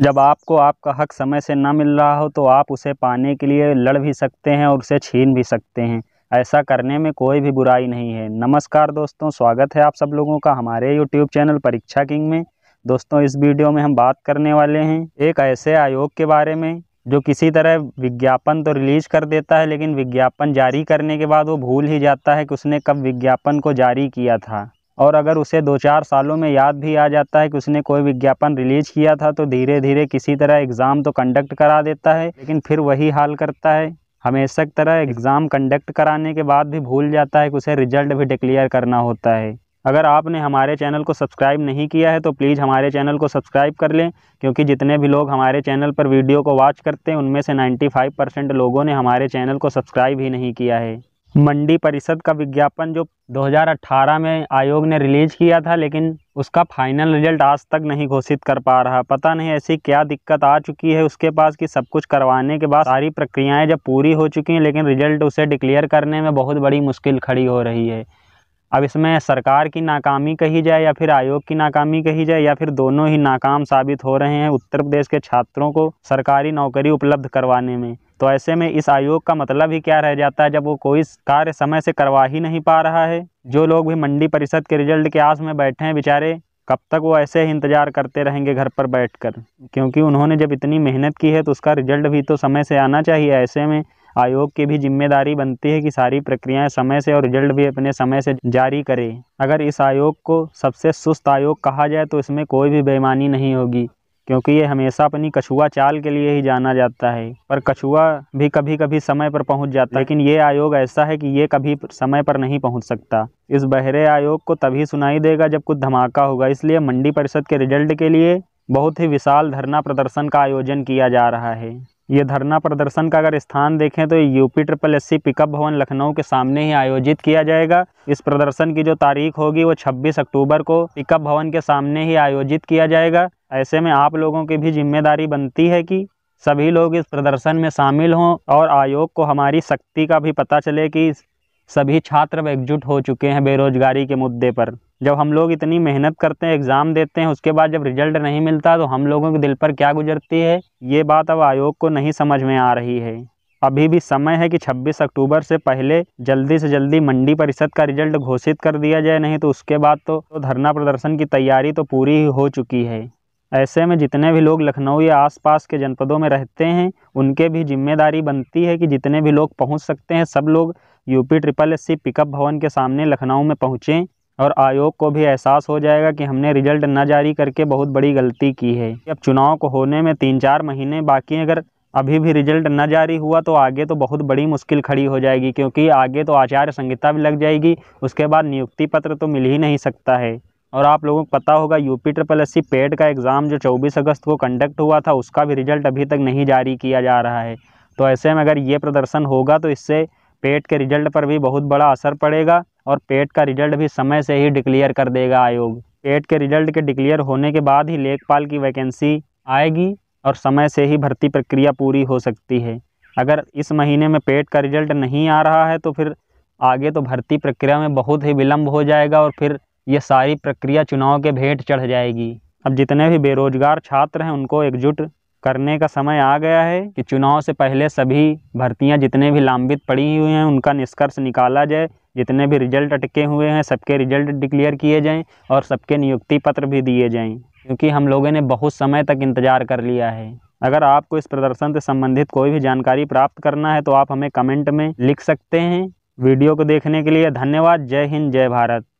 जब आपको आपका हक समय से ना मिल रहा हो तो आप उसे पाने के लिए लड़ भी सकते हैं और उसे छीन भी सकते हैं ऐसा करने में कोई भी बुराई नहीं है नमस्कार दोस्तों स्वागत है आप सब लोगों का हमारे यूट्यूब चैनल परीक्षा किंग में दोस्तों इस वीडियो में हम बात करने वाले हैं एक ऐसे आयोग के बारे में जो किसी तरह विज्ञापन तो रिलीज कर देता है लेकिन विज्ञापन जारी करने के बाद वो भूल ही जाता है कि उसने कब विज्ञापन को जारी किया था और अगर उसे दो चार सालों में याद भी आ जाता है कि उसने कोई विज्ञापन रिलीज किया था तो धीरे धीरे किसी तरह एग्ज़ाम तो कंडक्ट करा देता है लेकिन फिर वही हाल करता है हमेशा की तरह एग्ज़ाम कंडक्ट कराने के बाद भी भूल जाता है कि उसे रिजल्ट भी डिक्लेयर करना होता है अगर आपने हमारे चैनल को सब्सक्राइब नहीं किया है तो प्लीज़ हमारे चैनल को सब्सक्राइब कर लें क्योंकि जितने भी लोग हमारे चैनल पर वीडियो को वॉच करते हैं उनमें से 95 परसेंट लोगों ने हमारे चैनल को सब्सक्राइब ही नहीं किया है मंडी परिषद का विज्ञापन जो 2018 में आयोग ने रिलीज किया था लेकिन उसका फाइनल रिजल्ट आज तक नहीं घोषित कर पा रहा पता नहीं ऐसी क्या दिक्कत आ चुकी है उसके पास कि सब कुछ करवाने के बाद सारी प्रक्रियाएं जब पूरी हो चुकी हैं लेकिन रिजल्ट उसे डिक्लेयर करने में बहुत बड़ी मुश्किल खड़ी हो रही है अब इसमें सरकार की नाकामी कही जाए या फिर आयोग की नाकामी कही जाए या फिर दोनों ही नाकाम साबित हो रहे हैं उत्तर प्रदेश के छात्रों को सरकारी नौकरी उपलब्ध करवाने में तो ऐसे में इस आयोग का मतलब ही क्या रह जाता है जब वो कोई कार्य समय से करवा ही नहीं पा रहा है जो लोग भी मंडी परिषद के रिजल्ट के आस में बैठे हैं बेचारे कब तक वो ऐसे ही इंतज़ार करते रहेंगे घर पर बैठकर क्योंकि उन्होंने जब इतनी मेहनत की है तो उसका रिजल्ट भी तो समय से आना चाहिए ऐसे में आयोग की भी जिम्मेदारी बनती है कि सारी प्रक्रियाएं समय से और रिजल्ट भी अपने समय से जारी करे अगर इस आयोग को सबसे सुस्त आयोग कहा जाए तो इसमें कोई भी बेईमानी नहीं होगी क्योंकि ये हमेशा अपनी कछुआ चाल के लिए ही जाना जाता है पर कछुआ भी कभी कभी समय पर पहुंच जाता है लेकिन ये आयोग ऐसा है कि ये कभी समय पर नहीं पहुंच सकता इस बहरे आयोग को तभी सुनाई देगा जब कुछ धमाका होगा इसलिए मंडी परिषद के रिजल्ट के लिए बहुत ही विशाल धरना प्रदर्शन का आयोजन किया जा रहा है ये धरना प्रदर्शन का अगर स्थान देखें तो यूपी ट्रिपल एस पिकअप भवन लखनऊ के सामने ही आयोजित किया जाएगा इस प्रदर्शन की जो तारीख होगी वो 26 अक्टूबर को पिकअप भवन के सामने ही आयोजित किया जाएगा ऐसे में आप लोगों की भी जिम्मेदारी बनती है कि सभी लोग इस प्रदर्शन में शामिल हों और आयोग को हमारी शक्ति का भी पता चले कि सभी छात्र एकजुट हो चुके हैं बेरोजगारी के मुद्दे पर जब हम लोग इतनी मेहनत करते हैं एग्ज़ाम देते हैं उसके बाद जब रिजल्ट नहीं मिलता तो हम लोगों के दिल पर क्या गुजरती है ये बात अब आयोग को नहीं समझ में आ रही है अभी भी समय है कि 26 अक्टूबर से पहले जल्दी से जल्दी मंडी परिषद का रिजल्ट घोषित कर दिया जाए नहीं तो उसके बाद तो धरना प्रदर्शन की तैयारी तो पूरी ही हो चुकी है ऐसे में जितने भी लोग लखनऊ या आसपास के जनपदों में रहते हैं उनके भी जिम्मेदारी बनती है कि जितने भी लोग पहुंच सकते हैं सब लोग UP triple S C PICUP Bhawan के सामने लखनऊ में पहुँचें और आयोग को भी एहसास हो जाएगा कि हमने रिजल्ट न जारी करके बहुत बड़ी गलती की है अब चुनाव को होने में तीन चार महीने बाकी अगर अभी भी रिजल्ट न जारी हुआ तो आगे तो बहुत बड़ी मुश्किल खड़ी हो जाएगी क्योंकि आगे तो आचार्य संहिता भी लग जाएगी उसके बाद नियुक्ति पत्र तो मिल ही नहीं सकता है और आप लोगों को पता होगा UP triple S C PET का एग्ज़ाम जो 24 अगस्त को कंडक्ट हुआ था उसका भी रिजल्ट अभी तक नहीं जारी किया जा रहा है तो ऐसे में अगर ये प्रदर्शन होगा तो इससे पेट के रिजल्ट पर भी बहुत बड़ा असर पड़ेगा और पेट का रिजल्ट भी समय से ही डिक्लेयर कर देगा आयोग पेट के रिजल्ट के डिक्लेयर होने के बाद ही लेखपाल की वैकेंसी आएगी और समय से ही भर्ती प्रक्रिया पूरी हो सकती है अगर इस महीने में पेट का रिजल्ट नहीं आ रहा है तो फिर आगे तो भर्ती प्रक्रिया में बहुत ही विलम्ब हो जाएगा और फिर ये सारी प्रक्रिया चुनाव के भेंट चढ़ जाएगी अब जितने भी बेरोजगार छात्र हैं उनको एकजुट करने का समय आ गया है कि चुनाव से पहले सभी भर्तियां जितने भी लंबित पड़ी हुई हैं उनका निष्कर्ष निकाला जाए जितने भी रिजल्ट अटके हुए हैं सबके रिजल्ट डिक्लेयर किए जाएं और सबके नियुक्ति पत्र भी दिए जाएं क्योंकि हम लोगों ने बहुत समय तक इंतज़ार कर लिया है अगर आपको इस प्रदर्शन से संबंधित कोई भी जानकारी प्राप्त करना है तो आप हमें कमेंट में लिख सकते हैं वीडियो को देखने के लिए धन्यवाद जय हिंद जय भारत